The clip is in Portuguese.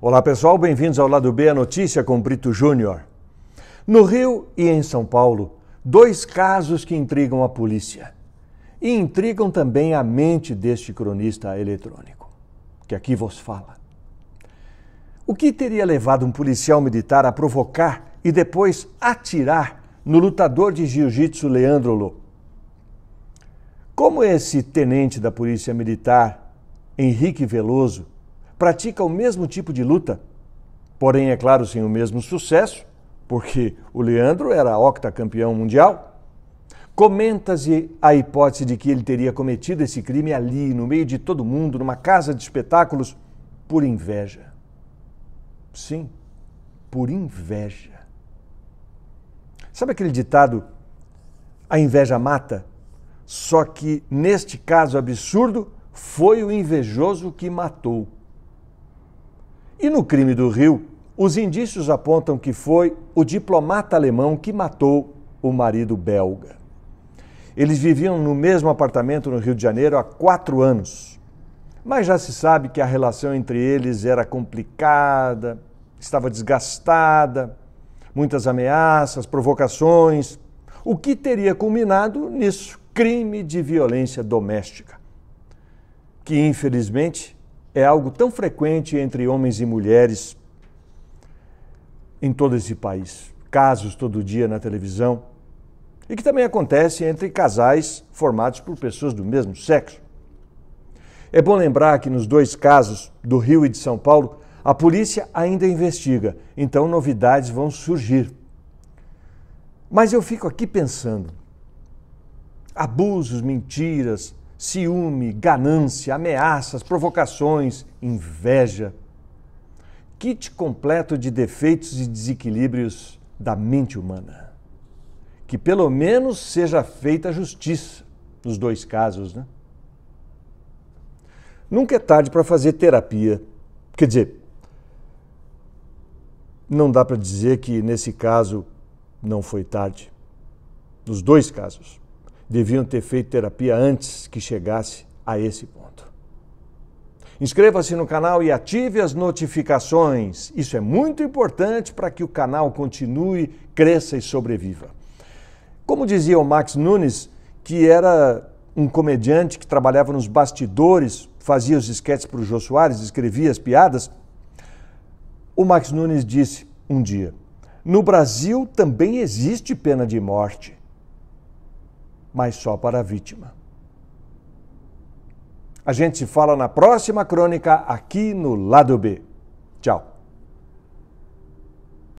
Olá pessoal, bem-vindos ao Lado B, a notícia com Brito Júnior. No Rio e em São Paulo, dois casos que intrigam a polícia e intrigam também a mente deste cronista eletrônico, que aqui vos fala. O que teria levado um policial militar a provocar e depois atirar no lutador de jiu-jitsu Leandro Lô? Como esse tenente da Polícia Militar, Henrique Veloso, pratica o mesmo tipo de luta, porém, é claro, sem o mesmo sucesso, porque o Leandro era octacampeão mundial. Comenta-se a hipótese de que ele teria cometido esse crime ali, no meio de todo mundo, numa casa de espetáculos, por inveja. Sim, por inveja. Sabe aquele ditado? A inveja mata? Só que neste caso absurdo, foi o invejoso que matou. E no crime do Rio, os indícios apontam que foi o diplomata alemão que matou o marido belga. Eles viviam no mesmo apartamento no Rio de Janeiro há quatro anos. Mas já se sabe que a relação entre eles era complicada, estava desgastada, muitas ameaças, provocações, o que teria culminado nisso crime de violência doméstica, que infelizmente é algo tão frequente entre homens e mulheres em todo esse país. Casos todo dia na televisão. E que também acontece entre casais formados por pessoas do mesmo sexo. É bom lembrar que nos dois casos, do Rio e de São Paulo, a polícia ainda investiga, então novidades vão surgir. Mas eu fico aqui pensando: abusos, mentiras, ciúme, ganância, ameaças, provocações, inveja. Kit completo de defeitos e desequilíbrios da mente humana. Que pelo menos seja feita justiça nos dois casos, né? Nunca é tarde para fazer terapia. Quer dizer, não dá para dizer que nesse caso não foi tarde. Nos dois casos deviam ter feito terapia antes que chegasse a esse ponto. Inscreva-se no canal e ative as notificações. Isso é muito importante para que o canal continue, cresça e sobreviva. Como dizia o Max Nunes, que era um comediante que trabalhava nos bastidores, fazia os esquetes para o Jô Soares, escrevia as piadas, o Max Nunes disse um dia: No Brasil também existe pena de morte mas só para a vítima. A gente se fala na próxima crônica aqui no Lado B. Tchau.